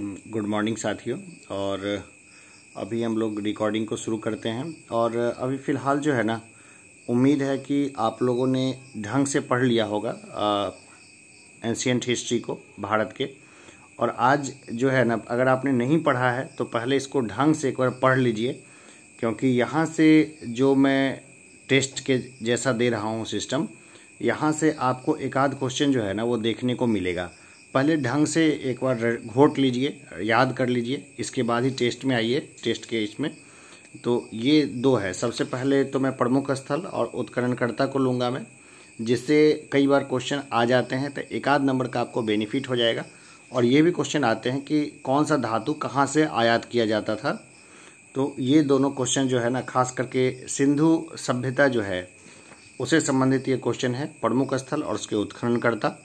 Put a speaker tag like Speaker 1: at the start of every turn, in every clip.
Speaker 1: good morning साथियों और अभी हम लोग रिकॉर्डिंग को शुरू करते हैं और अभी फ़िलहाल जो है ना उम्मीद है कि आप लोगों ने ढंग से पढ़ लिया होगा एंशियंट हिस्ट्री को भारत के और आज जो है ना अगर आपने नहीं पढ़ा है तो पहले इसको ढंग से एक बार पढ़ लीजिए क्योंकि यहाँ से जो मैं टेस्ट के जैसा दे रहा हूँ सिस्टम यहाँ से आपको एक आध क्वेश्चन जो है ना वो देखने को मिलेगा पहले ढंग से एक बार घोट लीजिए याद कर लीजिए इसके बाद ही टेस्ट में आइए टेस्ट के इसमें तो ये दो है सबसे पहले तो मैं प्रमुख स्थल और उत्करणकर्ता को लूँगा मैं जिससे कई बार क्वेश्चन आ जाते हैं तो एक आध नंबर का आपको बेनिफिट हो जाएगा और ये भी क्वेश्चन आते हैं कि कौन सा धातु कहाँ से आयात किया जाता था तो ये दोनों क्वेश्चन जो है ना खास करके सिंधु सभ्यता जो है उसे संबंधित ये क्वेश्चन है प्रमुख स्थल और उसके उत्खननकर्ता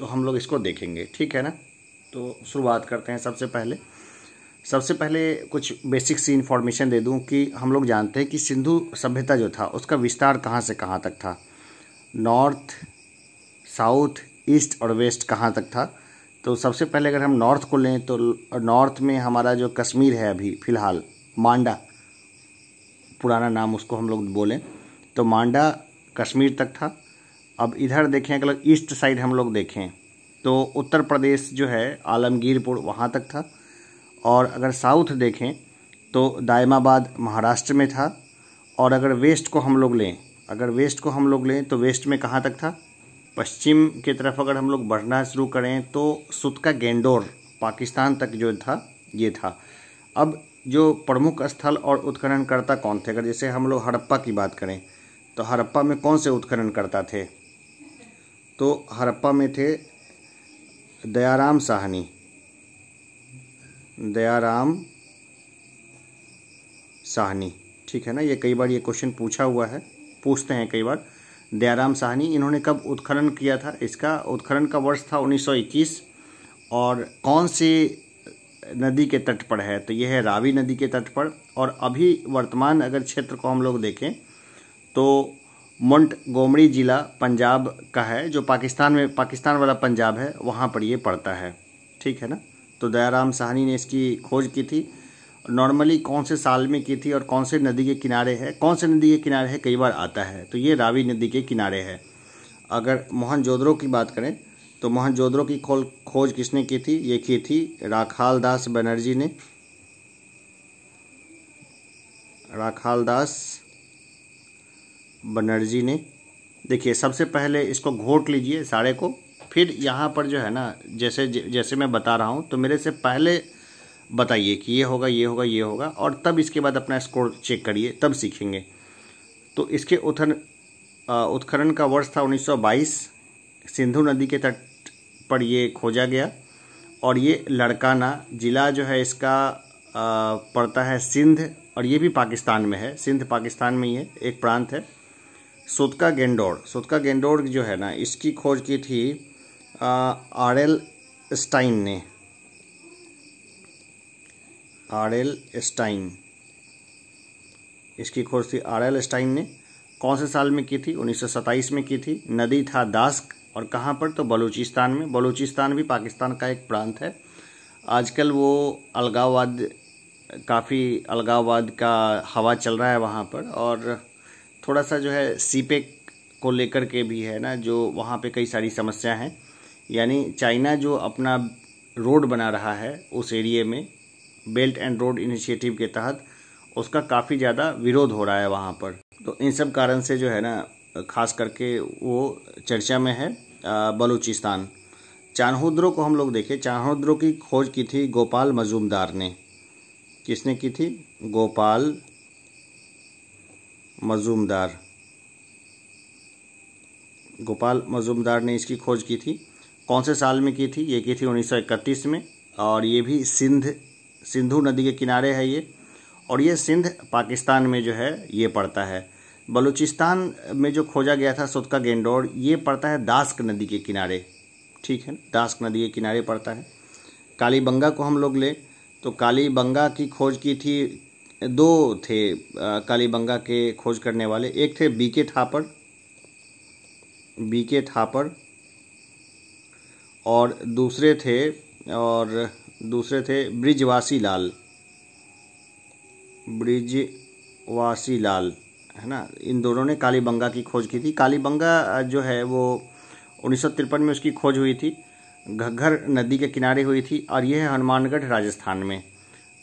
Speaker 1: तो हम लोग इसको देखेंगे ठीक है ना तो शुरुआत करते हैं सबसे पहले सबसे पहले कुछ बेसिक सी इन्फॉर्मेशन दे दूं कि हम लोग जानते हैं कि सिंधु सभ्यता जो था उसका विस्तार कहाँ से कहाँ तक था नॉर्थ साउथ ईस्ट और वेस्ट कहाँ तक था तो सबसे पहले अगर हम नॉर्थ को लें तो नॉर्थ में हमारा जो कश्मीर है अभी फ़िलहाल मांडा पुराना नाम उसको हम लोग बोलें तो मांडा कश्मीर तक था अब इधर देखें अगर ईस्ट साइड हम लोग देखें तो उत्तर प्रदेश जो है आलमगीरपुर वहाँ तक था और अगर साउथ देखें तो दायमाबाद महाराष्ट्र में था और अगर वेस्ट को हम लोग लें अगर वेस्ट को हम लोग लें तो वेस्ट में कहाँ तक था पश्चिम की तरफ अगर हम लोग बढ़ना शुरू करें तो सुतका गेंडोर पाकिस्तान तक जो था ये था अब जो प्रमुख स्थल और उत्खननकर्ता कौन थे अगर जैसे हम लोग हड़प्पा की बात करें तो हड़प्पा में कौन से उत्खननकर्ता थे तो हरप्पा में थे दयाराम साहनी दयाराम साहनी ठीक है ना ये कई बार ये क्वेश्चन पूछा हुआ है पूछते हैं कई बार दयाराम साहनी इन्होंने कब उत्खनन किया था इसका उत्खनन का वर्ष था 1921 और कौन सी नदी के तट पर है तो यह है रावी नदी के तट पर और अभी वर्तमान अगर क्षेत्र को हम लोग देखें तो गोमड़ी ज़िला पंजाब का है जो पाकिस्तान में पाकिस्तान वाला पंजाब है वहाँ पर ये पड़ता है ठीक है ना तो दयाराम साहनी ने इसकी खोज की थी नॉर्मली कौन से साल में की थी और कौन से नदी के किनारे है कौन से नदी के किनारे है कई बार आता है तो ये रावी नदी के किनारे है अगर मोहन की बात करें तो मोहन की खोल खोज किसने की थी ये की थी राखाल दास बनर्जी ने राखाल दास बनर्जी ने देखिए सबसे पहले इसको घोट लीजिए साड़े को फिर यहाँ पर जो है ना जैसे जैसे मैं बता रहा हूँ तो मेरे से पहले बताइए कि ये होगा ये होगा ये होगा और तब इसके बाद अपना स्कोर चेक करिए तब सीखेंगे तो इसके उथन उत्खनन का वर्ष था 1922 सिंधु नदी के तट पर ये खोजा गया और ये लड़काना ज़िला जो है इसका पड़ता है सिंध और ये भी पाकिस्तान में है सिंध पाकिस्तान में ही है एक प्रांत है सुतका गेंडोड़ सुतका गेंडोड़ जो है ना इसकी खोज की थी आर एल स्टाइन ने आर एल स्टाइन इसकी खोज थी आर एल स्टाइन ने कौन से साल में की थी 1927 में की थी नदी था दास्क और कहाँ पर तो बलूचिस्तान में बलूचिस्तान भी पाकिस्तान का एक प्रांत है आजकल वो अलगाववाद काफ़ी अलगाववाद का हवा चल रहा है वहाँ पर और थोड़ा सा जो है सीपेक e को लेकर के भी है ना जो वहाँ पे कई सारी समस्या हैं यानी चाइना जो अपना रोड बना रहा है उस एरिए में बेल्ट एंड रोड इनिशिएटिव के तहत उसका काफ़ी ज़्यादा विरोध हो रहा है वहाँ पर तो इन सब कारण से जो है ना खास करके वो चर्चा में है बलूचिस्तान चाहोद्रो को हम लोग देखें चाहोद्रो की खोज की थी गोपाल मजूमदार ने किसने की थी गोपाल मजूमदार गोपाल मजूमदार ने इसकी खोज की थी कौन से साल में की थी ये की थी 1931 में और ये भी सिंध सिंधु नदी के किनारे है ये और ये सिंध पाकिस्तान में जो है ये पड़ता है बलूचिस्तान में जो खोजा गया था सुतका गेंडोर ये पड़ता है दास्क नदी के किनारे ठीक है दास्क नदी के किनारे पड़ता है कालीबंगा को हम लोग ले तो कालीबंगा की खोज की थी दो थे कालीबंगा के खोज करने वाले एक थे बी के थापड़ बी के थापड़ और दूसरे थे और दूसरे थे ब्रिजवासी लाल ब्रिजवासी लाल है ना इन दोनों ने कालीबंगा की खोज की थी कालीबंगा जो है वो उन्नीस में उसकी खोज हुई थी घग्घर नदी के किनारे हुई थी और यह हनुमानगढ़ राजस्थान में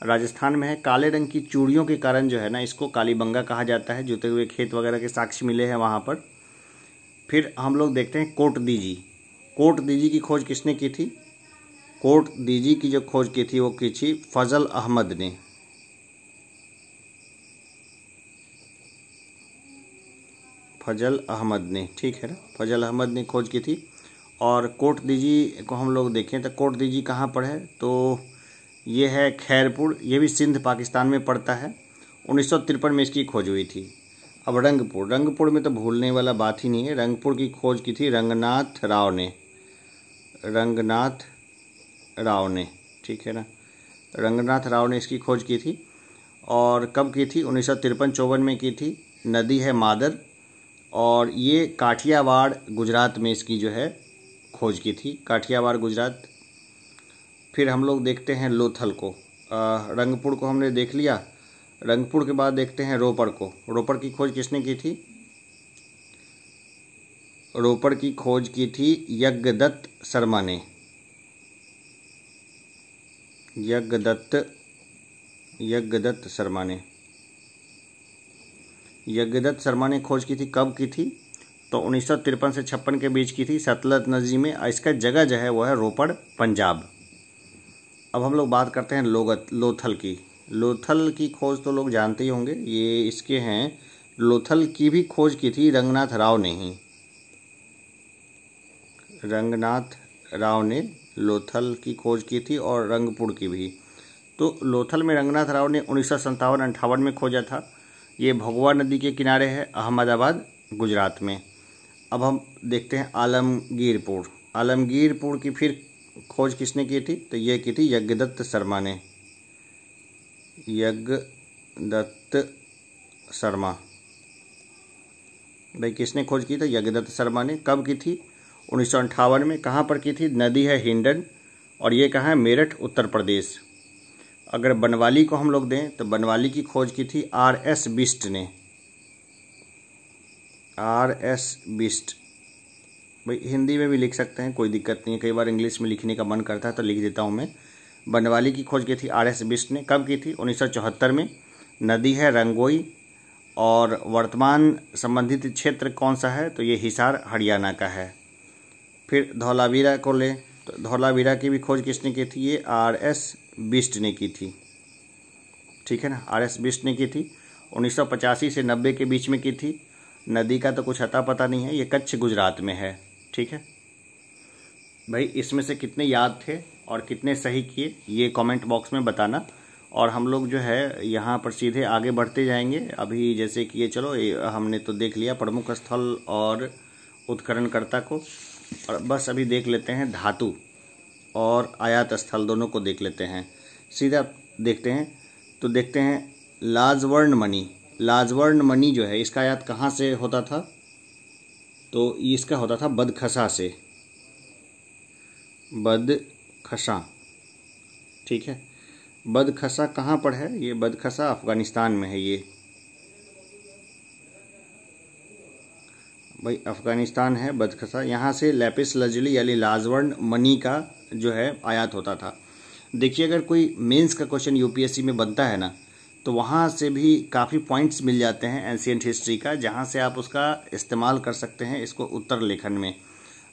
Speaker 1: राजस्थान में है काले रंग की चूड़ियों के कारण जो है ना इसको कालीबंगा कहा जाता है जोते हुए खेत वगैरह के साक्ष्य मिले हैं वहाँ पर फिर हम लोग देखते हैं कोट दीजी कोट दीजी की खोज किसने की थी कोट दीजी की जो खोज की थी वो की थी फजल अहमद ने फजल अहमद ने ठीक है ना फजल अहमद ने खोज की थी और कोट दीजी को हम लोग देखें तो कोट दीजी कहाँ पर है तो ये है खैरपुर ये भी सिंध पाकिस्तान में पड़ता है उन्नीस में इसकी खोज हुई थी अब रंगपुर रंगपुर में तो भूलने वाला बात ही नहीं है रंगपुर की खोज की थी रंगनाथ राव ने रंगनाथ राव ने ठीक है ना रंगनाथ राव ने इसकी खोज की थी और कब की थी उन्नीस सौ में की थी नदी है मादर और ये काठियावाड़ गुजरात में इसकी जो है खोज की थी काठियावाड़ गुजरात फिर हम लोग देखते हैं लोथल को रंगपुर को हमने देख लिया रंगपुर के बाद देखते हैं रोपड़ को रोपड़ की खोज किसने की थी रोपड़ की खोज की थी यज्ञदत्त शर्मा ने यज्ञदत्त यज्ञदत्त शर्मा ने यज्ञदत्त शर्मा ने खोज की थी कब की थी तो उन्नीस से छप्पन के बीच की थी सतलज नदी में इसका जगह जो है वो है रोपड़ पंजाब अब हम लोग बात करते हैं लोगत लोथल की लोथल की खोज तो लोग जानते ही होंगे ये इसके हैं लोथल की भी खोज की थी रंगनाथ राव ने ही रंगनाथ राव ने लोथल की खोज की थी और रंगपुर की भी तो लोथल में रंगनाथ राव ने उन्नीस सौ सत्तावन में खोजा था ये भगवा नदी के किनारे है अहमदाबाद गुजरात में अब हम देखते हैं आलमगीरपुर आलमगीरपुर की फिर खोज किसने की थी तो ये की थी यज्ञदत्त शर्मा ने यज्ञदत्त शर्मा भाई किसने खोज की थी यज्ञदत्त शर्मा ने कब की थी उन्नीस में कहाँ पर की थी नदी है हिंडन और ये कहाँ है मेरठ उत्तर प्रदेश अगर बनवाली को हम लोग दें तो बनवाली की खोज की थी आर एस बिस्ट ने आर एस बिस्ट भाई हिंदी में भी लिख सकते हैं कोई दिक्कत नहीं है कई बार इंग्लिश में लिखने का मन करता है तो लिख देता हूँ मैं बनवाली की खोज की थी आर एस बिस्ट ने कब की थी उन्नीस में नदी है रंगोई और वर्तमान संबंधित क्षेत्र कौन सा है तो ये हिसार हरियाणा का है फिर धौलावीरा को ले तो धौलावीरा की भी खोज किसने की थी ये आर एस बिस्ट ने की थी ठीक है ना आर एस बिस्ट ने की थी पचासी से नब्बे के बीच में की थी नदी का तो कुछ अता पता नहीं है ये कच्छ गुजरात में है ठीक है भाई इसमें से कितने याद थे और कितने सही किए ये कमेंट बॉक्स में बताना और हम लोग जो है यहाँ पर सीधे आगे बढ़ते जाएंगे अभी जैसे कि ये चलो ये हमने तो देख लिया प्रमुख स्थल और उत्करणकर्ता को और बस अभी देख लेते हैं धातु और आयात स्थल दोनों को देख लेते हैं सीधा देखते हैं तो देखते हैं लाजवर्ण मनी लाजवर्ण मनी जो है इसका आयात कहाँ से होता था तो इसका होता था बदखसा से बदखसा ठीक है बदखसा कहाँ पर है ये बदखसा अफ़गानिस्तान में है ये भाई अफ़गानिस्तान है बदखसा यहाँ से लेपिस लजली यानी लाजवर्ण मनी का जो है आयात होता था देखिए अगर कोई मेंस का क्वेश्चन यूपीएससी में बनता है ना तो वहाँ से भी काफ़ी पॉइंट्स मिल जाते हैं एंशियंट हिस्ट्री का जहाँ से आप उसका इस्तेमाल कर सकते हैं इसको उत्तर लेखन में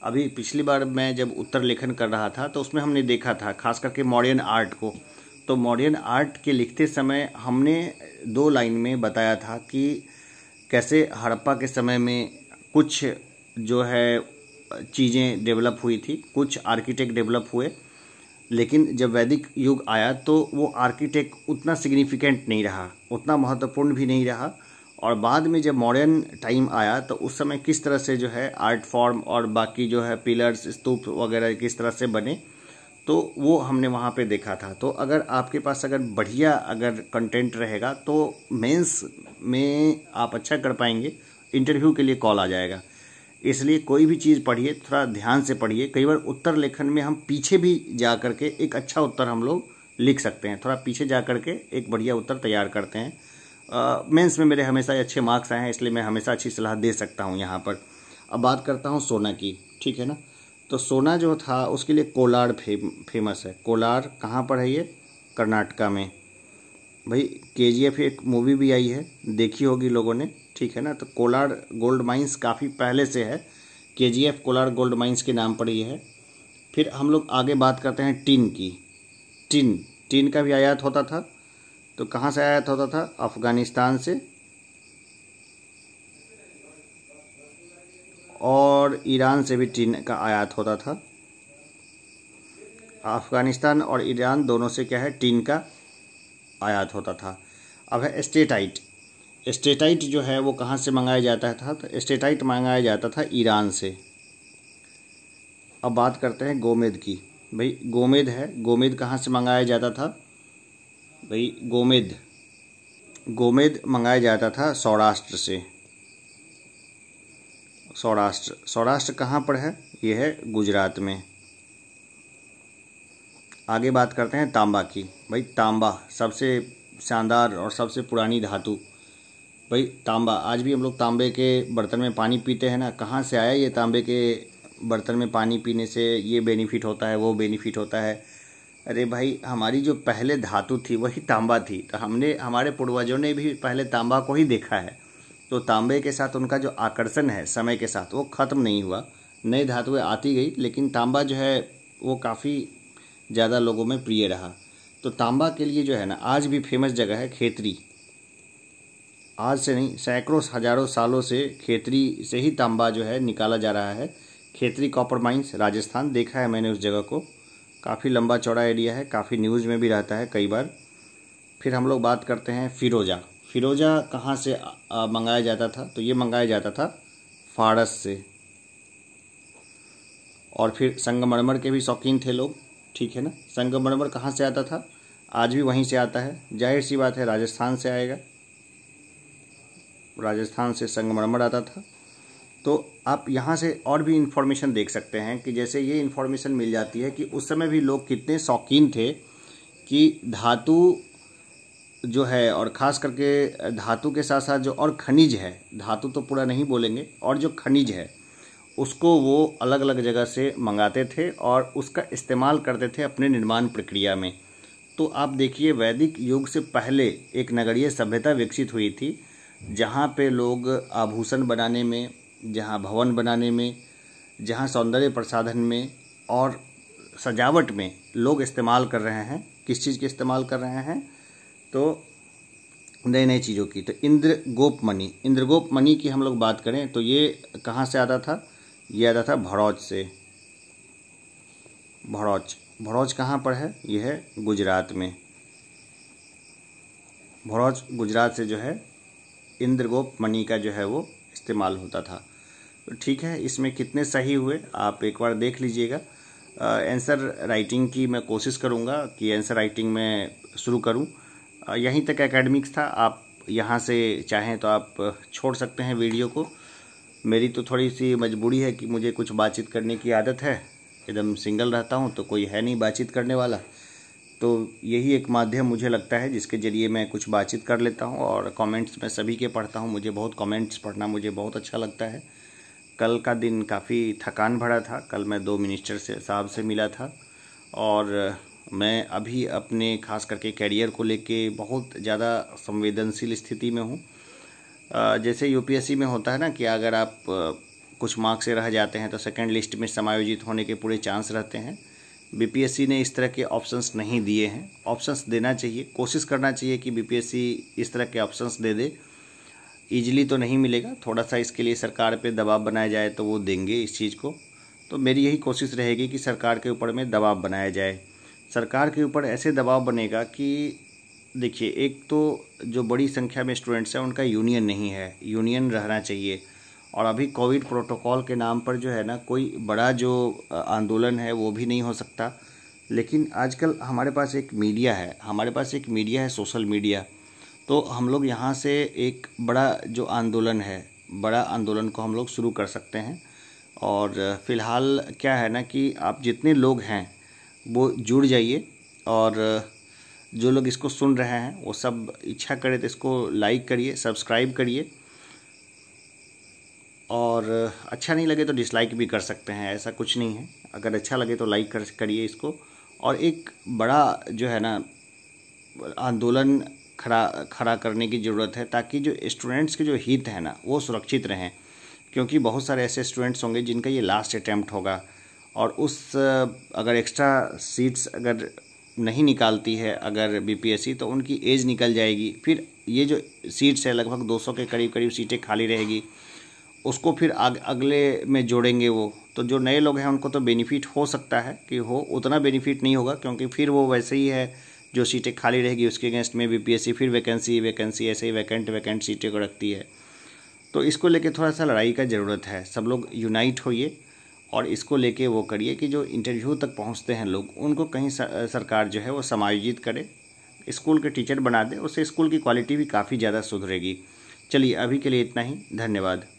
Speaker 1: अभी पिछली बार मैं जब उत्तर लेखन कर रहा था तो उसमें हमने देखा था खास करके मॉडर्न आर्ट को तो मॉडर्न आर्ट के लिखते समय हमने दो लाइन में बताया था कि कैसे हड़प्पा के समय में कुछ जो है चीज़ें डेवलप हुई थी कुछ आर्किटेक्ट डेवलप हुए लेकिन जब वैदिक युग आया तो वो आर्किटेक्ट उतना सिग्निफिकेंट नहीं रहा उतना महत्वपूर्ण भी नहीं रहा और बाद में जब मॉडर्न टाइम आया तो उस समय किस तरह से जो है आर्ट फॉर्म और बाकी जो है पिलर्स स्तूप वगैरह किस तरह से बने तो वो हमने वहाँ पे देखा था तो अगर आपके पास अगर बढ़िया अगर कंटेंट रहेगा तो मेंस में आप अच्छा कर पाएंगे इंटरव्यू के लिए कॉल आ जाएगा इसलिए कोई भी चीज़ पढ़िए थोड़ा ध्यान से पढ़िए कई बार उत्तर लेखन में हम पीछे भी जा कर के एक अच्छा उत्तर हम लोग लिख सकते हैं थोड़ा पीछे जा कर के एक बढ़िया उत्तर तैयार करते हैं मेंस में मेरे हमेशा अच्छे मार्क्स आए हैं इसलिए मैं हमेशा अच्छी सलाह दे सकता हूँ यहाँ पर अब बात करता हूँ सोना की ठीक है ना तो सोना जो था उसके लिए कोलार फे, फेमस है कोलार कहाँ पर है ये कर्नाटका में भाई के एक मूवी भी आई है देखी होगी लोगों ने ठीक है ना तो कोलार गोल्ड माइंस काफ़ी पहले से है K G F Kolar gold mines के नाम पर ही है फिर हम लोग आगे बात करते हैं टिन की टिन टिन का भी आयात होता था तो कहाँ से आयात होता था अफ़गानिस्तान से और ईरान से भी टिन का आयात होता था अफ़गानिस्तान और ईरान दोनों से क्या है टिन का आयात होता था अब है स्टेटाइट स्टेटाइट जो है वो कहाँ से मंगाया जाता था तो स्टेटाइट मंगाया जाता था ईरान से अब बात करते हैं गोमेद की भाई गोमेद है गोमेद कहाँ से मंगाया जाता था भाई गोमेद गोमेद मंगाया जाता था सौराष्ट्र से सौराष्ट्र सौराष्ट्र कहाँ पर है ये है गुजरात में आगे बात करते हैं तांबा की भाई तांबा सबसे शानदार और सबसे पुरानी धातु भाई तांबा आज भी हम लोग तांबे के बर्तन में पानी पीते हैं ना कहाँ से आया ये तांबे के बर्तन में पानी पीने से ये बेनिफिट होता है वो बेनिफिट होता है अरे भाई हमारी जो पहले धातु थी वही तांबा थी तो हमने हमारे पूर्वजों ने भी पहले तांबा को ही देखा है तो तांबे के साथ उनका जो आकर्षण है समय के साथ वो ख़त्म नहीं हुआ नई धातुएँ आती गई लेकिन तांबा जो है वो काफ़ी ज़्यादा लोगों में प्रिय रहा तो तांबा के लिए जो है ना आज भी फेमस जगह है खेतरी आज से नहीं सैकड़ों हजारों सालों से खेतरी से ही तांबा जो है निकाला जा रहा है खेतरी कॉपर माइंस राजस्थान देखा है मैंने उस जगह को काफ़ी लंबा चौड़ा एरिया है काफ़ी न्यूज़ में भी रहता है कई बार फिर हम लोग बात करते हैं फिरोज़ा फिरोज़ा कहाँ से मंगाया जाता था तो ये मंगाया जाता था फारस से और फिर संगमरमर के भी शौकीन थे लोग ठीक है ना संगमरमर कहाँ से आता था आज भी वहीं से आता है जाहिर सी बात है राजस्थान से आएगा राजस्थान से संगमरमर आता था तो आप यहाँ से और भी इन्फॉर्मेशन देख सकते हैं कि जैसे ये इन्फॉर्मेशन मिल जाती है कि उस समय भी लोग कितने शौकीन थे कि धातु जो है और ख़ास करके धातु के साथ साथ जो और खनिज है धातु तो पूरा नहीं बोलेंगे और जो खनिज है उसको वो अलग अलग जगह से मंगाते थे और उसका इस्तेमाल करते थे अपने निर्माण प्रक्रिया में तो आप देखिए वैदिक युग से पहले एक नगरीय सभ्यता विकसित हुई थी जहाँ पे लोग आभूषण बनाने में जहाँ भवन बनाने में जहाँ सौंदर्य प्रसाधन में और सजावट में लोग इस्तेमाल कर रहे हैं किस चीज़ के इस्तेमाल कर रहे हैं तो नई नई चीज़ों की तो इंद्र गोप मनी इंद्र गोप मनी की हम लोग बात करें तो ये कहाँ से आता था ये आता था भड़ौच से भड़ौच भड़ौच कहाँ पर है यह है गुजरात में भड़ौच गुजरात से जो है इंद्रगोप मणि का जो है वो इस्तेमाल होता था तो ठीक है इसमें कितने सही हुए आप एक बार देख लीजिएगा आंसर राइटिंग की मैं कोशिश करूँगा कि आंसर राइटिंग में शुरू करूँ यहीं तक एकेडमिक्स था आप यहाँ से चाहें तो आप छोड़ सकते हैं वीडियो को मेरी तो थोड़ी सी मजबूरी है कि मुझे कुछ बातचीत करने की आदत है एकदम सिंगल रहता हूँ तो कोई है नहीं बातचीत करने वाला तो यही एक माध्यम मुझे लगता है जिसके ज़रिए मैं कुछ बातचीत कर लेता हूँ और कमेंट्स मैं सभी के पढ़ता हूँ मुझे बहुत कमेंट्स पढ़ना मुझे बहुत अच्छा लगता है कल का दिन काफ़ी थकान भरा था कल मैं दो मिनिस्टर से साहब से मिला था और मैं अभी अपने खास करके कैरियर को लेके बहुत ज़्यादा संवेदनशील स्थिति में हूँ जैसे यूपीएससी में होता है ना कि अगर आप कुछ मार्क्स से रह जाते हैं तो सेकेंड लिस्ट में समायोजित होने के पूरे चांस रहते हैं बीपीएससी ने इस तरह के ऑप्शंस नहीं दिए हैं ऑप्शंस देना चाहिए कोशिश करना चाहिए कि बीपीएससी इस तरह के ऑप्शंस दे दे ईजिली तो नहीं मिलेगा थोड़ा सा इसके लिए सरकार पे दबाव बनाया जाए तो वो देंगे इस चीज़ को तो मेरी यही कोशिश रहेगी कि सरकार के ऊपर में दबाव बनाया जाए सरकार के ऊपर ऐसे दबाव बनेगा कि देखिए एक तो जो बड़ी संख्या में स्टूडेंट्स हैं उनका यूनियन नहीं है यूनियन रहना चाहिए और अभी कोविड प्रोटोकॉल के नाम पर जो है ना कोई बड़ा जो आंदोलन है वो भी नहीं हो सकता लेकिन आजकल हमारे पास एक मीडिया है हमारे पास एक मीडिया है सोशल मीडिया तो हम लोग यहाँ से एक बड़ा जो आंदोलन है बड़ा आंदोलन को हम लोग शुरू कर सकते हैं और फ़िलहाल क्या है ना कि आप जितने लोग हैं वो जुड़ जाइए और जो लोग इसको सुन रहे हैं वो सब इच्छा करें तो इसको लाइक करिए सब्सक्राइब करिए और अच्छा नहीं लगे तो डिसलाइक भी कर सकते हैं ऐसा कुछ नहीं है अगर अच्छा लगे तो लाइक कर करिए इसको और एक बड़ा जो है ना आंदोलन खड़ा खड़ा करने की ज़रूरत है ताकि जो स्टूडेंट्स के जो हित हैं ना वो सुरक्षित रहें क्योंकि बहुत सारे ऐसे स्टूडेंट्स होंगे जिनका ये लास्ट अटैम्प्ट होगा और उस अगर एक्स्ट्रा सीट्स अगर नहीं निकालती है अगर बीपीएससी तो उनकी एज निकल जाएगी फिर ये जो सीट्स है लगभग 200 के करीब करीब सीटें खाली रहेगी उसको फिर आग, अगले में जोड़ेंगे वो तो जो नए लोग हैं उनको तो बेनिफिट हो सकता है कि हो उतना बेनिफिट नहीं होगा क्योंकि फिर वो वैसे ही है जो सीटें खाली रहेगी उसके अगेंस्ट में बी फिर वैकेंसी वैकेंसी ऐसे ही वैकेंट वैकेंट सीटें को रखती है तो इसको लेके थोड़ा सा लड़ाई का ज़रूरत है सब लोग यूनाइट होइए और इसको लेके वो करिए कि जो इंटरव्यू तक पहुंचते हैं लोग उनको कहीं सरकार जो है वो समायोजित करे स्कूल के टीचर बना दे उससे स्कूल की क्वालिटी भी काफ़ी ज़्यादा सुधरेगी चलिए अभी के लिए इतना ही धन्यवाद